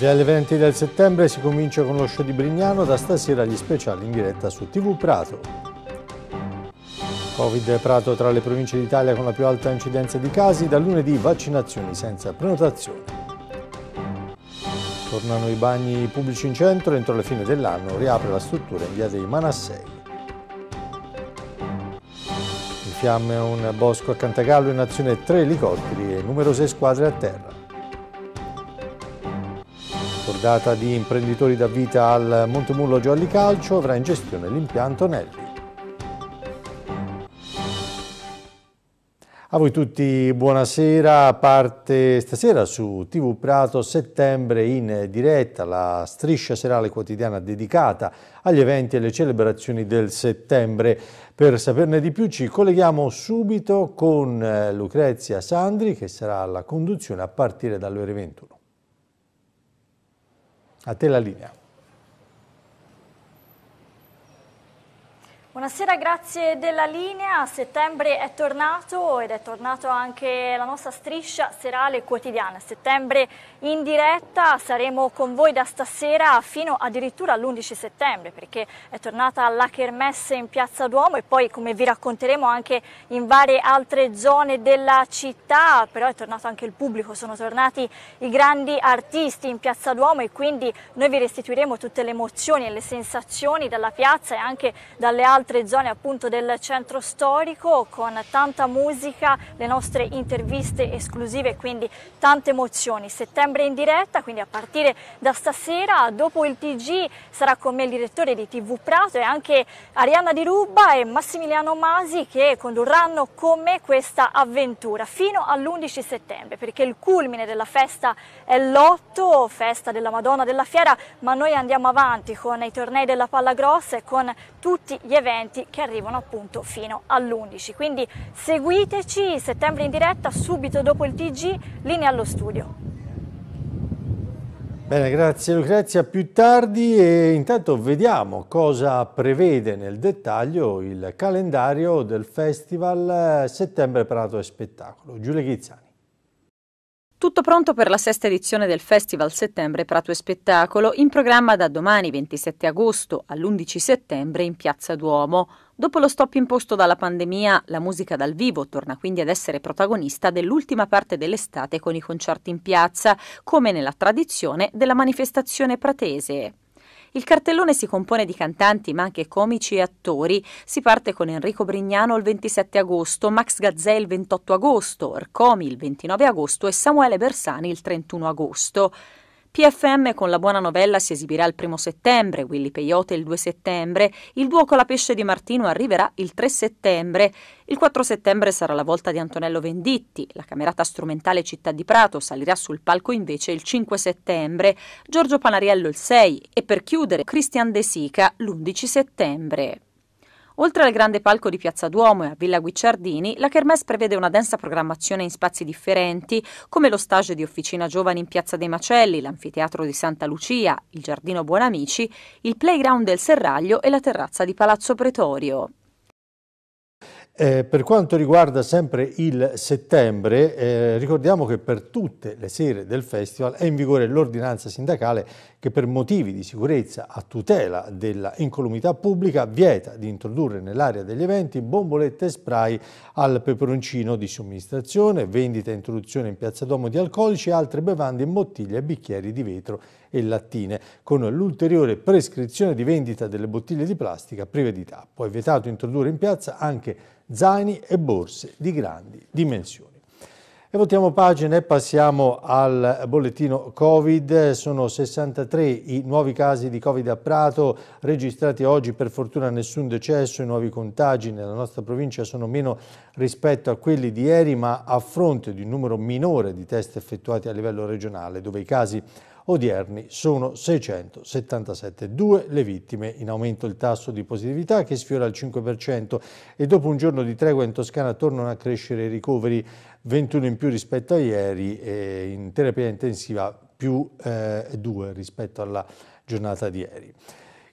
Via 20 del settembre si comincia con lo show di Brignano, da stasera gli speciali in diretta su TV Prato. Covid Prato tra le province d'Italia con la più alta incidenza di casi, da lunedì vaccinazioni senza prenotazione. Tornano i bagni pubblici in centro, entro la fine dell'anno riapre la struttura in via dei Manassei. In fiamme un bosco a Cantagallo in azione tre elicotteri e numerose squadre a terra cordata di imprenditori da vita al Montemullo Gialli Calcio avrà in gestione l'impianto Nelli. A voi tutti buonasera, parte stasera su TV Prato settembre in diretta la striscia serale quotidiana dedicata agli eventi e alle celebrazioni del settembre. Per saperne di più ci colleghiamo subito con eh, Lucrezia Sandri che sarà alla conduzione a partire dalle ore 21. A te la linea. Buonasera, grazie della linea. A settembre è tornato ed è tornato anche la nostra striscia serale quotidiana. A settembre in diretta saremo con voi da stasera fino addirittura all'11 settembre perché è tornata la Kermesse in Piazza Duomo e poi come vi racconteremo anche in varie altre zone della città, però è tornato anche il pubblico, sono tornati i grandi artisti in Piazza Duomo e quindi noi vi restituiremo tutte le emozioni e le sensazioni dalla piazza e anche dalle altre altre zone appunto del centro storico con tanta musica, le nostre interviste esclusive, quindi tante emozioni. Settembre in diretta, quindi a partire da stasera, dopo il TG sarà con me il direttore di TV Prato e anche Arianna Di Ruba e Massimiliano Masi che condurranno con me questa avventura fino all'11 settembre, perché il culmine della festa è l'8, festa della Madonna della Fiera, ma noi andiamo avanti con i tornei della Palla Grossa e con tutti gli eventi eventi che arrivano appunto fino all'11. Quindi seguiteci settembre in diretta subito dopo il TG, linea allo studio. Bene, grazie Lucrezia. Più tardi e intanto vediamo cosa prevede nel dettaglio il calendario del Festival eh, Settembre Prato e Spettacolo. Giulia Ghizzani. Tutto pronto per la sesta edizione del Festival Settembre Prato e Spettacolo, in programma da domani 27 agosto all'11 settembre in Piazza Duomo. Dopo lo stop imposto dalla pandemia, la musica dal vivo torna quindi ad essere protagonista dell'ultima parte dell'estate con i concerti in piazza, come nella tradizione della manifestazione pratese. Il cartellone si compone di cantanti ma anche comici e attori. Si parte con Enrico Brignano il 27 agosto, Max Gazzè il 28 agosto, Ercomi il 29 agosto e Samuele Bersani il 31 agosto. PFM con la buona novella si esibirà il 1 settembre, Willy Peyote il 2 settembre, il duo con la pesce di Martino arriverà il 3 settembre, il 4 settembre sarà la volta di Antonello Venditti, la camerata strumentale Città di Prato salirà sul palco invece il 5 settembre, Giorgio Panariello il 6 e per chiudere Christian De Sica l'11 settembre. Oltre al grande palco di Piazza Duomo e a Villa Guicciardini, la Kermesse prevede una densa programmazione in spazi differenti, come lo stage di Officina Giovani in Piazza dei Macelli, l'Anfiteatro di Santa Lucia, il Giardino Buonamici, il playground del Serraglio e la terrazza di Palazzo Pretorio. Eh, per quanto riguarda sempre il settembre, eh, ricordiamo che per tutte le sere del festival è in vigore l'ordinanza sindacale che per motivi di sicurezza a tutela dell'incolumità pubblica vieta di introdurre nell'area degli eventi bombolette e spray al peperoncino di somministrazione, vendita e introduzione in piazza Domo di alcolici e altre bevande in bottiglie e bicchieri di vetro e lattine, con l'ulteriore prescrizione di vendita delle bottiglie di plastica prive di tappo. È vietato introdurre in piazza anche zaini e borse di grandi dimensioni. E voltiamo pagina e passiamo al bollettino Covid. Sono 63 i nuovi casi di Covid a Prato registrati oggi, per fortuna nessun decesso, i nuovi contagi nella nostra provincia sono meno rispetto a quelli di ieri, ma a fronte di un numero minore di test effettuati a livello regionale, dove i casi odierni sono 677. Due le vittime, in aumento il tasso di positività che sfiora il 5% e dopo un giorno di tregua in Toscana tornano a crescere i ricoveri. 21 in più rispetto a ieri e in terapia intensiva più eh, 2 rispetto alla giornata di ieri.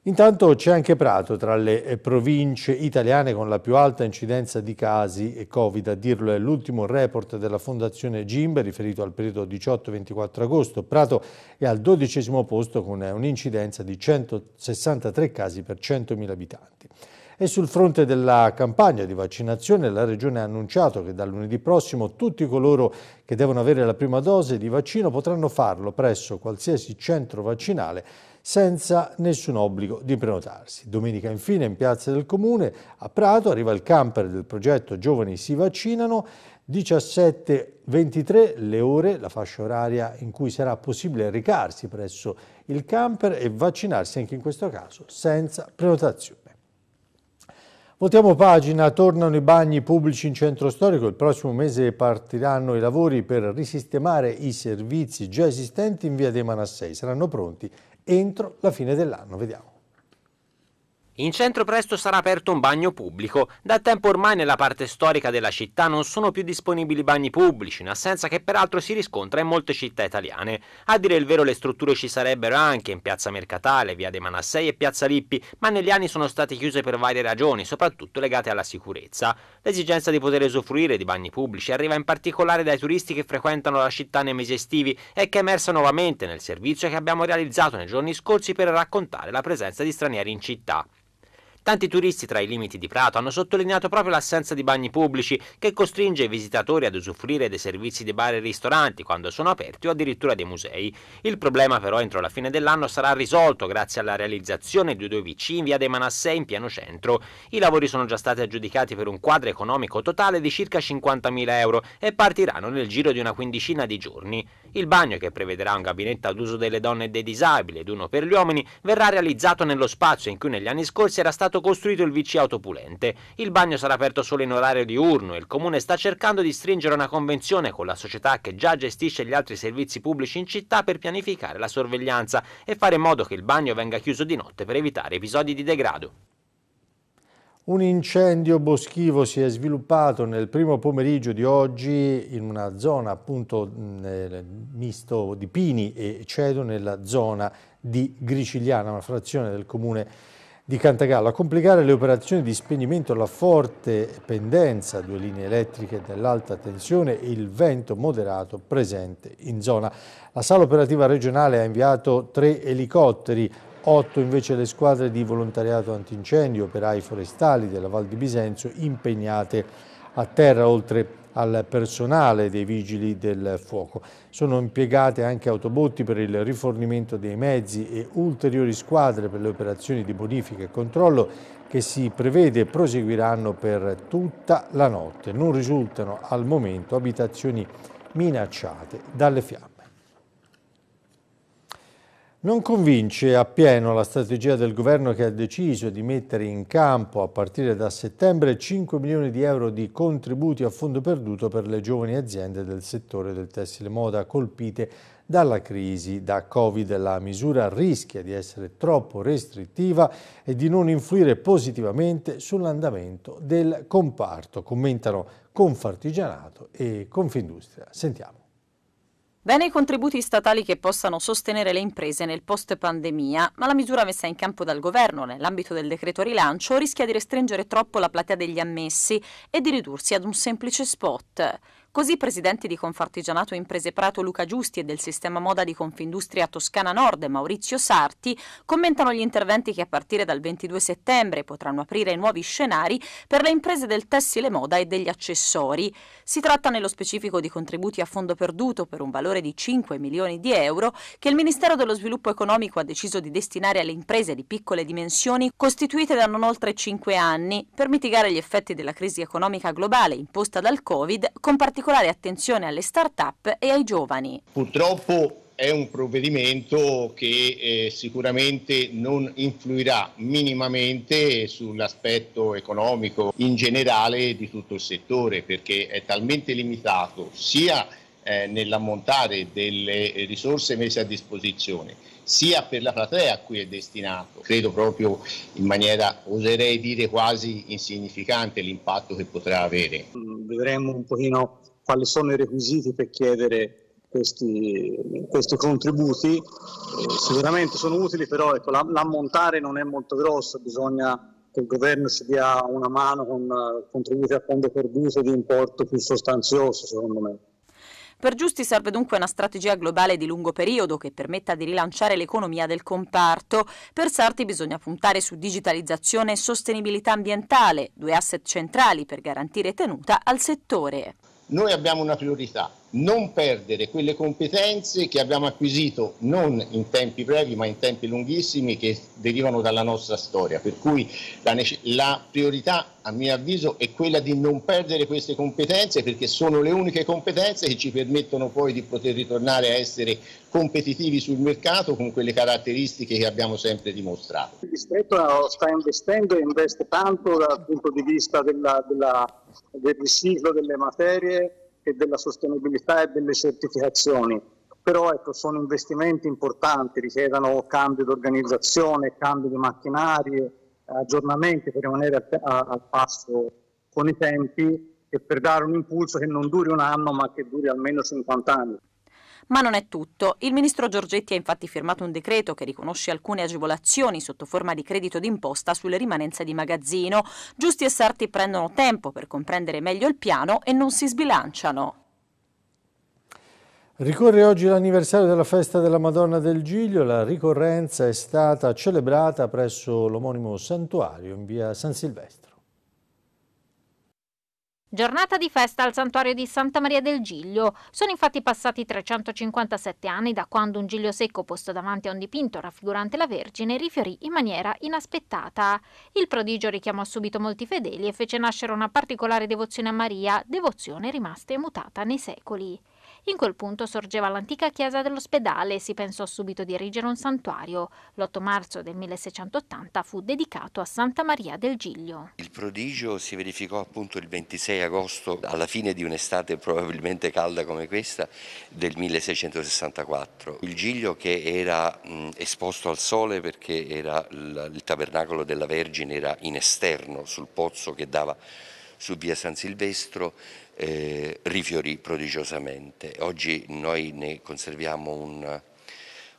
Intanto c'è anche Prato tra le eh, province italiane con la più alta incidenza di casi e Covid, a dirlo è l'ultimo report della Fondazione Gimbe riferito al periodo 18-24 agosto. Prato è al dodicesimo posto con eh, un'incidenza di 163 casi per 100.000 abitanti. E sul fronte della campagna di vaccinazione la Regione ha annunciato che da lunedì prossimo tutti coloro che devono avere la prima dose di vaccino potranno farlo presso qualsiasi centro vaccinale senza nessun obbligo di prenotarsi. Domenica infine in piazza del Comune a Prato arriva il camper del progetto Giovani si vaccinano 17.23 le ore, la fascia oraria in cui sarà possibile recarsi presso il camper e vaccinarsi anche in questo caso senza prenotazione. Votiamo pagina, tornano i bagni pubblici in centro storico, il prossimo mese partiranno i lavori per risistemare i servizi già esistenti in via dei Manassei, saranno pronti entro la fine dell'anno, vediamo. In centro presto sarà aperto un bagno pubblico. Da tempo ormai nella parte storica della città non sono più disponibili bagni pubblici, un'assenza che peraltro si riscontra in molte città italiane. A dire il vero le strutture ci sarebbero anche in Piazza Mercatale, Via dei Manassei e Piazza Lippi, ma negli anni sono state chiuse per varie ragioni, soprattutto legate alla sicurezza. L'esigenza di poter usufruire di bagni pubblici arriva in particolare dai turisti che frequentano la città nei mesi estivi e che è emersa nuovamente nel servizio che abbiamo realizzato nei giorni scorsi per raccontare la presenza di stranieri in città. Tanti turisti tra i limiti di Prato hanno sottolineato proprio l'assenza di bagni pubblici che costringe i visitatori ad usufruire dei servizi di bar e ristoranti quando sono aperti o addirittura dei musei. Il problema però entro la fine dell'anno sarà risolto grazie alla realizzazione di due vicini in via dei Manassei in pieno centro. I lavori sono già stati aggiudicati per un quadro economico totale di circa 50.000 euro e partiranno nel giro di una quindicina di giorni. Il bagno, che prevederà un gabinetto ad uso delle donne e dei disabili ed uno per gli uomini, verrà realizzato nello spazio in cui negli anni scorsi era stato stato costruito il VC Autopulente. Il bagno sarà aperto solo in orario diurno e il comune sta cercando di stringere una convenzione con la società che già gestisce gli altri servizi pubblici in città per pianificare la sorveglianza e fare in modo che il bagno venga chiuso di notte per evitare episodi di degrado. Un incendio boschivo si è sviluppato nel primo pomeriggio di oggi in una zona appunto misto di pini e cedo nella zona di Gricigliana, una frazione del comune di di Cantagallo. A complicare le operazioni di spegnimento la forte pendenza, due linee elettriche dell'alta tensione e il vento moderato presente in zona. La sala operativa regionale ha inviato tre elicotteri, otto invece le squadre di volontariato antincendio, operai forestali della Val di Bisenzo impegnate a terra oltre al personale dei vigili del fuoco. Sono impiegate anche autobotti per il rifornimento dei mezzi e ulteriori squadre per le operazioni di bonifica e controllo che si prevede proseguiranno per tutta la notte. Non risultano al momento abitazioni minacciate dalle fiamme. Non convince appieno la strategia del governo che ha deciso di mettere in campo a partire da settembre 5 milioni di euro di contributi a fondo perduto per le giovani aziende del settore del tessile moda colpite dalla crisi da Covid. La misura rischia di essere troppo restrittiva e di non influire positivamente sull'andamento del comparto, commentano Confartigianato e Confindustria. Sentiamo. Bene i contributi statali che possano sostenere le imprese nel post-pandemia, ma la misura messa in campo dal governo nell'ambito del decreto rilancio rischia di restringere troppo la platea degli ammessi e di ridursi ad un semplice spot. Così i presidenti di Confartigianato Imprese Prato Luca Giusti e del sistema moda di Confindustria Toscana Nord Maurizio Sarti commentano gli interventi che a partire dal 22 settembre potranno aprire nuovi scenari per le imprese del tessile moda e degli accessori. Si tratta nello specifico di contributi a fondo perduto per un valore di 5 milioni di euro che il Ministero dello Sviluppo Economico ha deciso di destinare alle imprese di piccole dimensioni costituite da non oltre 5 anni per mitigare gli effetti della crisi economica globale imposta dal Covid con particolare particolare attenzione alle start-up e ai giovani. Purtroppo è un provvedimento che eh, sicuramente non influirà minimamente sull'aspetto economico in generale di tutto il settore perché è talmente limitato sia eh, nell'ammontare delle risorse messe a disposizione sia per la platea a cui è destinato. Credo proprio in maniera, oserei dire quasi insignificante l'impatto che potrà avere. Mm, Dovremmo un pochino quali sono i requisiti per chiedere questi, questi contributi. Eh, sicuramente sono utili, però ecco, l'ammontare non è molto grosso, bisogna che il governo si dia una mano con eh, contributi a fondo perduto di importo più sostanzioso, secondo me. Per Giusti serve dunque una strategia globale di lungo periodo che permetta di rilanciare l'economia del comparto. Per Sarti bisogna puntare su digitalizzazione e sostenibilità ambientale, due asset centrali per garantire tenuta al settore. Noi abbiamo una priorità, non perdere quelle competenze che abbiamo acquisito non in tempi brevi ma in tempi lunghissimi che derivano dalla nostra storia. Per cui la, la, priorità a mio avviso è quella di non perdere queste competenze perché sono le uniche competenze che ci permettono poi di poter ritornare a essere competitivi sul mercato con quelle caratteristiche che abbiamo sempre dimostrato. Il distretto sta investendo e investe tanto dal punto di vista della, della, del riciclo delle materie e della sostenibilità e delle certificazioni. Però ecco, sono investimenti importanti, richiedono cambi di organizzazione, cambi di macchinari, aggiornamenti per rimanere al, a, al passo con i tempi e per dare un impulso che non duri un anno ma che duri almeno 50 anni. Ma non è tutto. Il ministro Giorgetti ha infatti firmato un decreto che riconosce alcune agevolazioni sotto forma di credito d'imposta sulle rimanenze di magazzino. Giusti e Sarti prendono tempo per comprendere meglio il piano e non si sbilanciano. Ricorre oggi l'anniversario della festa della Madonna del Giglio, la ricorrenza è stata celebrata presso l'omonimo santuario in via San Silvestro. Giornata di festa al santuario di Santa Maria del Giglio. Sono infatti passati 357 anni da quando un giglio secco posto davanti a un dipinto raffigurante la Vergine rifiorì in maniera inaspettata. Il prodigio richiamò subito molti fedeli e fece nascere una particolare devozione a Maria, devozione rimasta immutata nei secoli. In quel punto sorgeva l'antica chiesa dell'ospedale e si pensò subito di erigere un santuario. L'8 marzo del 1680 fu dedicato a Santa Maria del Giglio. Il prodigio si verificò appunto il 26 agosto, alla fine di un'estate probabilmente calda come questa, del 1664. Il Giglio che era mh, esposto al sole perché il tabernacolo della Vergine era in esterno sul pozzo che dava su via San Silvestro eh, rifiorì prodigiosamente. Oggi noi ne conserviamo un,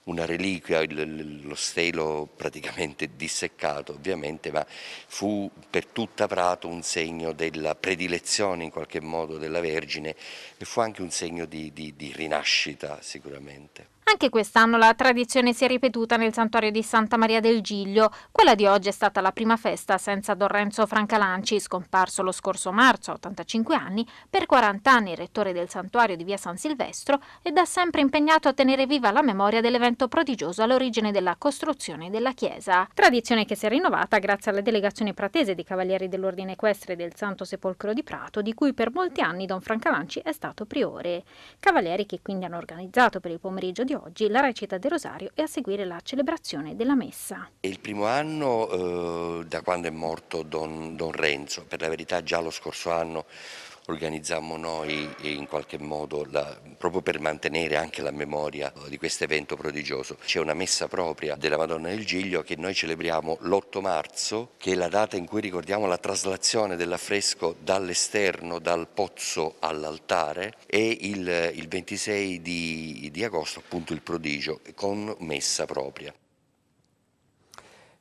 una reliquia, lo stelo praticamente disseccato ovviamente, ma fu per tutta Prato un segno della predilezione in qualche modo della Vergine e fu anche un segno di, di, di rinascita sicuramente. Anche quest'anno la tradizione si è ripetuta nel santuario di Santa Maria del Giglio. Quella di oggi è stata la prima festa senza Don Renzo Francalanci, scomparso lo scorso marzo, a 85 anni, per 40 anni rettore del santuario di via San Silvestro e da sempre impegnato a tenere viva la memoria dell'evento prodigioso all'origine della costruzione della chiesa. Tradizione che si è rinnovata grazie alla delegazione pratese di Cavalieri dell'Ordine Equestre del Santo Sepolcro di Prato, di cui per molti anni Don Francalanci è stato priore. Cavalieri che quindi hanno organizzato per il pomeriggio di oggi oggi la recita del Rosario e a seguire la celebrazione della Messa. il primo anno eh, da quando è morto Don, Don Renzo, per la verità già lo scorso anno organizzammo noi in qualche modo la, proprio per mantenere anche la memoria di questo evento prodigioso. C'è una messa propria della Madonna del Giglio che noi celebriamo l'8 marzo, che è la data in cui ricordiamo la traslazione dell'affresco dall'esterno, dal pozzo all'altare e il, il 26 di, di agosto appunto il prodigio con messa propria.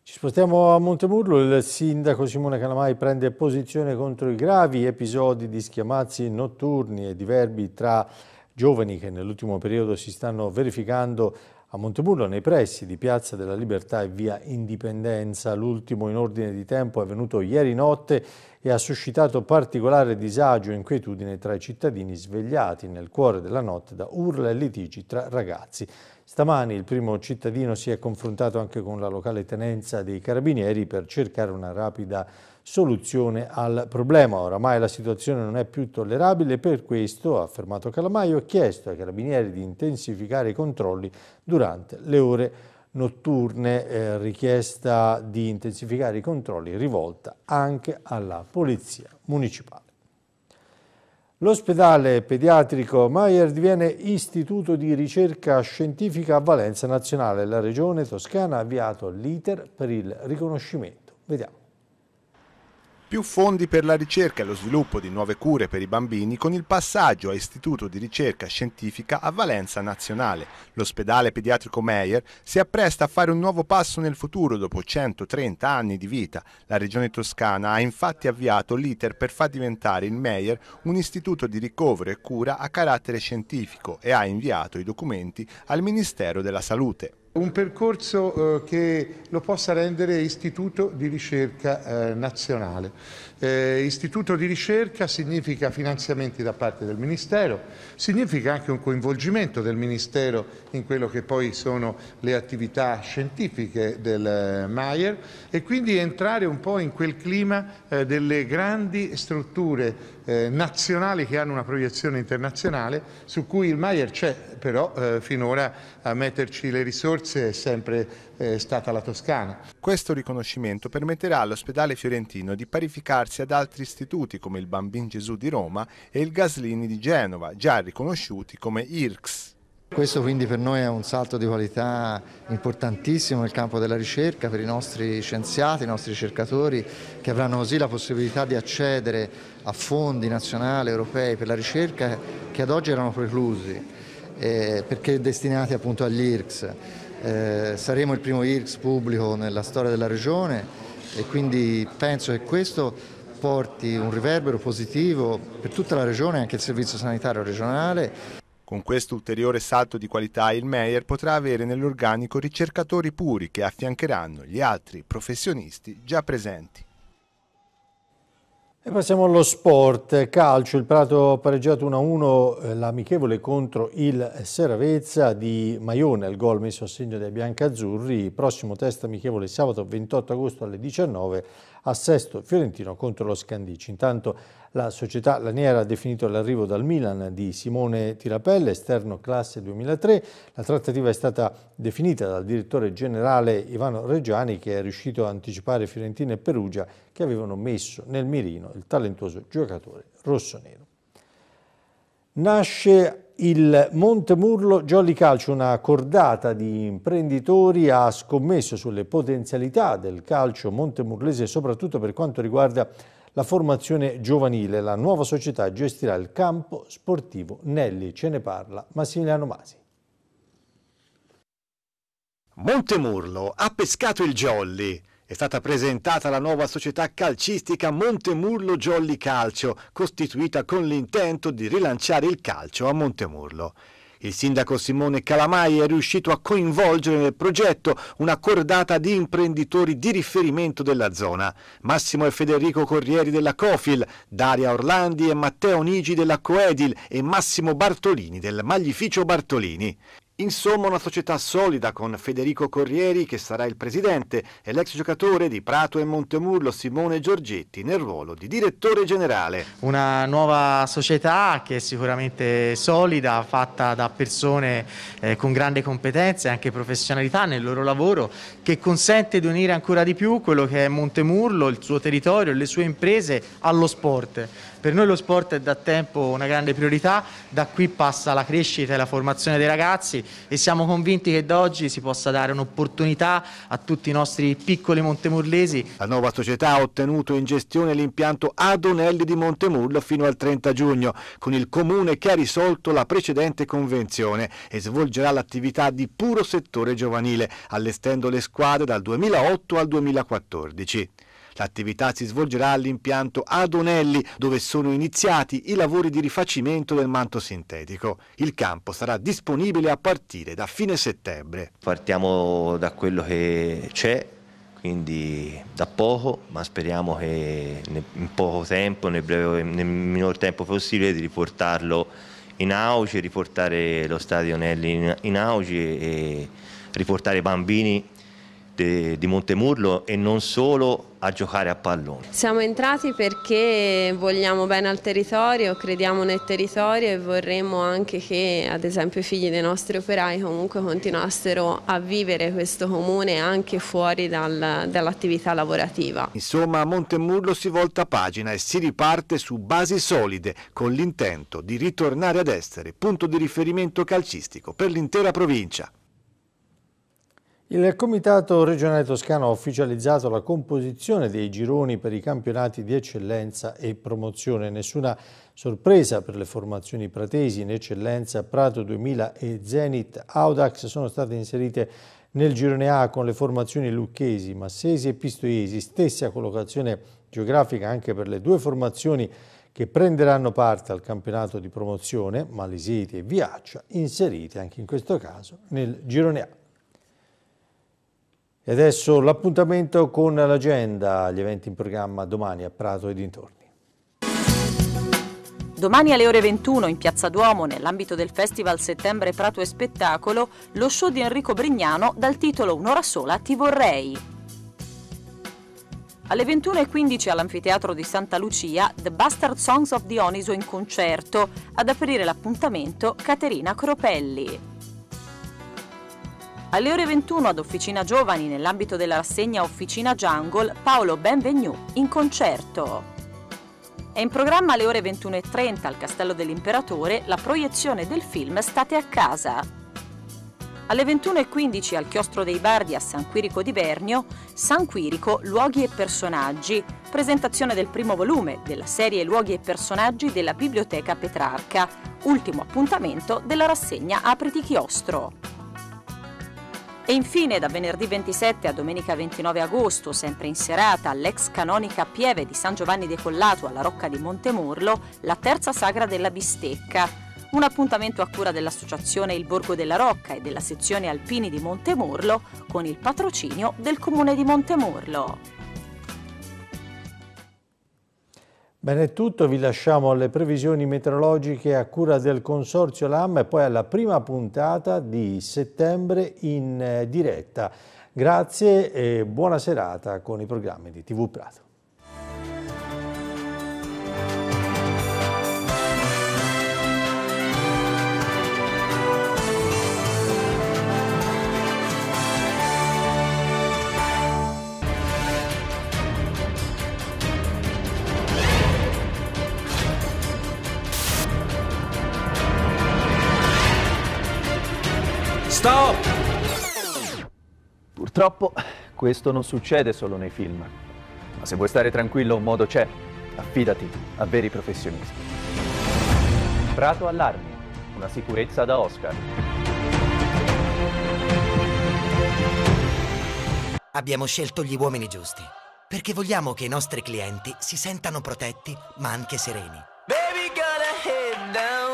Ci spostiamo a Montemurlo, il sindaco Simone Calamai prende posizione contro i gravi episodi di schiamazzi notturni e diverbi tra giovani che nell'ultimo periodo si stanno verificando a Montemurlo nei pressi di Piazza della Libertà e Via Indipendenza. L'ultimo in ordine di tempo è venuto ieri notte e ha suscitato particolare disagio e inquietudine tra i cittadini svegliati nel cuore della notte da urla e litigi tra ragazzi. Stamani il primo cittadino si è confrontato anche con la locale tenenza dei carabinieri per cercare una rapida soluzione al problema. Oramai la situazione non è più tollerabile, per questo, ha affermato Calamaio, ha chiesto ai carabinieri di intensificare i controlli durante le ore notturne, eh, richiesta di intensificare i controlli rivolta anche alla polizia municipale. L'ospedale pediatrico Maier diviene istituto di ricerca scientifica a valenza nazionale. La regione toscana ha avviato l'iter per il riconoscimento. Vediamo più fondi per la ricerca e lo sviluppo di nuove cure per i bambini con il passaggio a Istituto di ricerca scientifica a valenza nazionale. L'ospedale pediatrico Meyer si appresta a fare un nuovo passo nel futuro dopo 130 anni di vita. La regione toscana ha infatti avviato l'iter per far diventare il Meyer un istituto di ricovero e cura a carattere scientifico e ha inviato i documenti al Ministero della Salute un percorso eh, che lo possa rendere istituto di ricerca eh, nazionale. Eh, istituto di ricerca significa finanziamenti da parte del Ministero, significa anche un coinvolgimento del Ministero in quello che poi sono le attività scientifiche del eh, Maier e quindi entrare un po' in quel clima eh, delle grandi strutture eh, nazionali che hanno una proiezione internazionale su cui il Maier c'è, però eh, finora a metterci le risorse è sempre eh, stata la Toscana. Questo riconoscimento permetterà all'ospedale fiorentino di parificarsi ad altri istituti come il Bambin Gesù di Roma e il Gaslini di Genova, già riconosciuti come IRCS. Questo quindi per noi è un salto di qualità importantissimo nel campo della ricerca per i nostri scienziati, i nostri ricercatori che avranno così la possibilità di accedere a fondi nazionali, europei per la ricerca che ad oggi erano preclusi eh, perché destinati appunto agli IRCS. Eh, saremo il primo IRCS pubblico nella storia della regione e quindi penso che questo porti un riverbero positivo per tutta la regione e anche il servizio sanitario regionale. Con questo ulteriore salto di qualità il Meyer potrà avere nell'organico ricercatori puri che affiancheranno gli altri professionisti già presenti. E passiamo allo sport, calcio, il Prato pareggiato 1-1, eh, l'amichevole contro il Seravezza di Maione, il gol messo a segno dai biancazzurri, prossimo test amichevole sabato 28 agosto alle 19 a Sesto Fiorentino contro lo Scandici. Intanto la società laniera ha definito l'arrivo dal Milan di Simone Tirapelle, esterno classe 2003. La trattativa è stata definita dal direttore generale Ivano Reggiani che è riuscito a anticipare Fiorentina e Perugia che avevano messo nel mirino il talentuoso giocatore rossonero. Nasce il Montemurlo Jolly Calcio, una cordata di imprenditori, ha scommesso sulle potenzialità del calcio montemurlese, soprattutto per quanto riguarda la formazione giovanile. La nuova società gestirà il campo sportivo Nelli. Ce ne parla Massimiliano Masi. Montemurlo ha pescato il jolly. È stata presentata la nuova società calcistica Montemurlo Jolly Calcio, costituita con l'intento di rilanciare il calcio a Montemurlo. Il sindaco Simone Calamai è riuscito a coinvolgere nel progetto una cordata di imprenditori di riferimento della zona. Massimo e Federico Corrieri della Cofil, Daria Orlandi e Matteo Nigi della Coedil e Massimo Bartolini del Maglificio Bartolini. Insomma una società solida con Federico Corrieri che sarà il presidente e l'ex giocatore di Prato e Montemurlo Simone Giorgetti nel ruolo di direttore generale. Una nuova società che è sicuramente solida, fatta da persone eh, con grande competenza e anche professionalità nel loro lavoro che consente di unire ancora di più quello che è Montemurlo, il suo territorio, e le sue imprese allo sport. Per noi lo sport è da tempo una grande priorità, da qui passa la crescita e la formazione dei ragazzi e siamo convinti che da oggi si possa dare un'opportunità a tutti i nostri piccoli montemurlesi. La nuova società ha ottenuto in gestione l'impianto Adonelli di Montemurlo fino al 30 giugno, con il comune che ha risolto la precedente convenzione e svolgerà l'attività di puro settore giovanile, allestendo le squadre dal 2008 al 2014. L'attività si svolgerà all'impianto Adonelli, dove sono iniziati i lavori di rifacimento del manto sintetico. Il campo sarà disponibile a partire da fine settembre. Partiamo da quello che c'è quindi da poco, ma speriamo che in poco tempo, nel, breve, nel minor tempo possibile, di riportarlo in auge, riportare lo stadio Nelli in, in auge e riportare i bambini di, di Montemurlo e non solo a giocare a pallone. Siamo entrati perché vogliamo bene al territorio, crediamo nel territorio e vorremmo anche che ad esempio i figli dei nostri operai comunque continuassero a vivere questo comune anche fuori dal, dall'attività lavorativa. Insomma a Montemurlo si volta pagina e si riparte su basi solide con l'intento di ritornare ad essere punto di riferimento calcistico per l'intera provincia. Il Comitato regionale toscano ha ufficializzato la composizione dei gironi per i campionati di eccellenza e promozione. Nessuna sorpresa per le formazioni pratesi in eccellenza Prato 2000 e Zenit Audax sono state inserite nel girone A con le formazioni lucchesi, massesi e pistoiesi, stessa collocazione geografica anche per le due formazioni che prenderanno parte al campionato di promozione, Malesiti e Viaccia, inserite anche in questo caso nel girone A. E adesso l'appuntamento con l'agenda, gli eventi in programma domani a Prato e dintorni. Domani alle ore 21 in Piazza Duomo, nell'ambito del Festival Settembre Prato e Spettacolo, lo show di Enrico Brignano dal titolo Un'ora sola ti vorrei. Alle 21.15 all'Anfiteatro di Santa Lucia, The Bastard Songs of Dioniso in concerto, ad aprire l'appuntamento Caterina Cropelli. Alle ore 21 ad Officina Giovani, nell'ambito della rassegna Officina Jungle, Paolo Benvenu in concerto. È in programma alle ore 21.30 al Castello dell'Imperatore la proiezione del film State a casa. Alle 21.15 al Chiostro dei Bardi a San Quirico di Bernio, San Quirico, Luoghi e Personaggi, presentazione del primo volume della serie Luoghi e Personaggi della Biblioteca Petrarca, ultimo appuntamento della rassegna Apriti Chiostro. E infine da venerdì 27 a domenica 29 agosto, sempre in serata, all'ex canonica Pieve di San Giovanni de Collato alla Rocca di Montemurlo, la terza sagra della bistecca. Un appuntamento a cura dell'associazione Il Borgo della Rocca e della sezione Alpini di Montemurlo con il patrocinio del comune di Montemurlo. Bene è tutto, vi lasciamo alle previsioni meteorologiche a cura del Consorzio LAM e poi alla prima puntata di settembre in eh, diretta. Grazie e buona serata con i programmi di TV Prato. Ciao! Purtroppo questo non succede solo nei film, ma se vuoi stare tranquillo un modo c'è, affidati a veri professionisti. Prato Allarmi, una sicurezza da Oscar. Abbiamo scelto gli uomini giusti, perché vogliamo che i nostri clienti si sentano protetti ma anche sereni. Baby, gotta head down.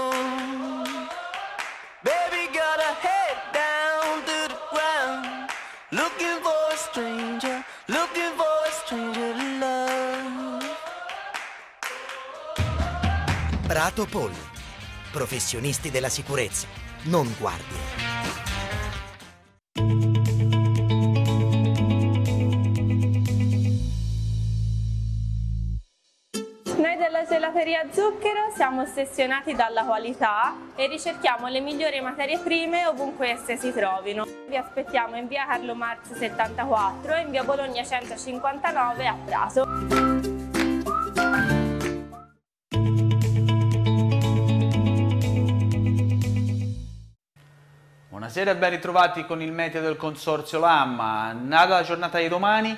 Dorato Polli. Professionisti della sicurezza, non guardie. della gelateria Zucchero siamo ossessionati dalla qualità e ricerchiamo le migliori materie prime ovunque esse si trovino. Vi aspettiamo in via Carlo Marx 74 e in via Bologna 159 a Prato. Buonasera e ben ritrovati con il meteo del Consorzio Lamma. Nata la giornata di domani,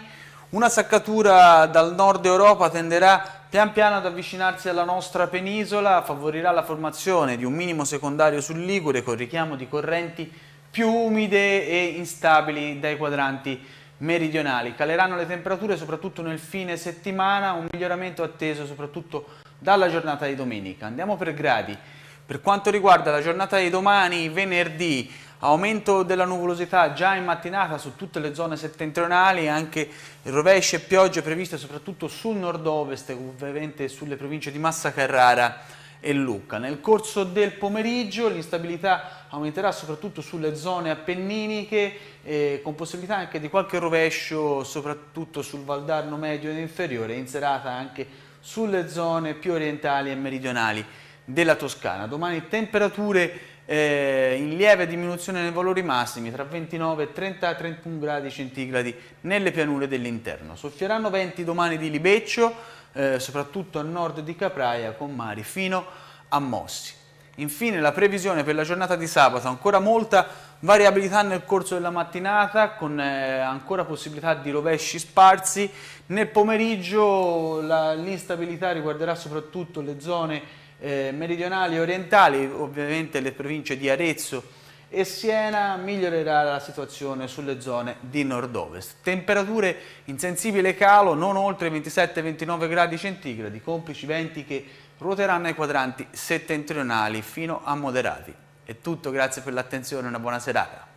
una saccatura dal nord Europa tenderà pian piano ad avvicinarsi alla nostra penisola, favorirà la formazione di un minimo secondario sul Ligure con richiamo di correnti più umide e instabili dai quadranti meridionali. Caleranno le temperature soprattutto nel fine settimana, un miglioramento atteso soprattutto dalla giornata di domenica. Andiamo per gradi. Per quanto riguarda la giornata di domani, venerdì, Aumento della nuvolosità già in mattinata su tutte le zone settentrionali, anche rovesce e piogge previste soprattutto sul nord-ovest, ovviamente sulle province di Massa Carrara e Lucca. Nel corso del pomeriggio l'instabilità aumenterà soprattutto sulle zone appenniniche, eh, con possibilità anche di qualche rovescio, soprattutto sul Valdarno medio ed inferiore, in serata anche sulle zone più orientali e meridionali della Toscana. Domani temperature eh, in lieve diminuzione nei valori massimi tra 29 e 30 31 gradi centigradi nelle pianure dell'interno. Soffieranno venti domani di Libeccio, eh, soprattutto a nord di Capraia con mari fino a Mossi. Infine la previsione per la giornata di sabato, ancora molta variabilità nel corso della mattinata con eh, ancora possibilità di rovesci sparsi. Nel pomeriggio l'instabilità riguarderà soprattutto le zone eh, meridionali e orientali, ovviamente le province di Arezzo e Siena, migliorerà la situazione sulle zone di nord-ovest. Temperature in sensibile calo, non oltre 27-29 gradi centigradi, complici venti che ruoteranno ai quadranti settentrionali fino a moderati. È tutto, grazie per l'attenzione e una buona serata.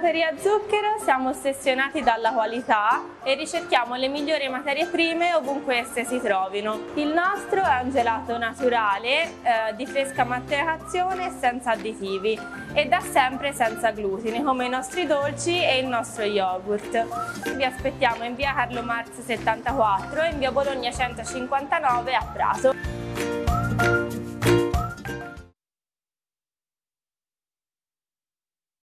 Gelateria Zucchero siamo ossessionati dalla qualità e ricerchiamo le migliori materie prime ovunque esse si trovino. Il nostro è un gelato naturale, eh, di fresca materazione senza additivi e da sempre senza glutine, come i nostri dolci e il nostro yogurt. Vi aspettiamo in via Carlo Marx 74 e in via Bologna 159 a Prato.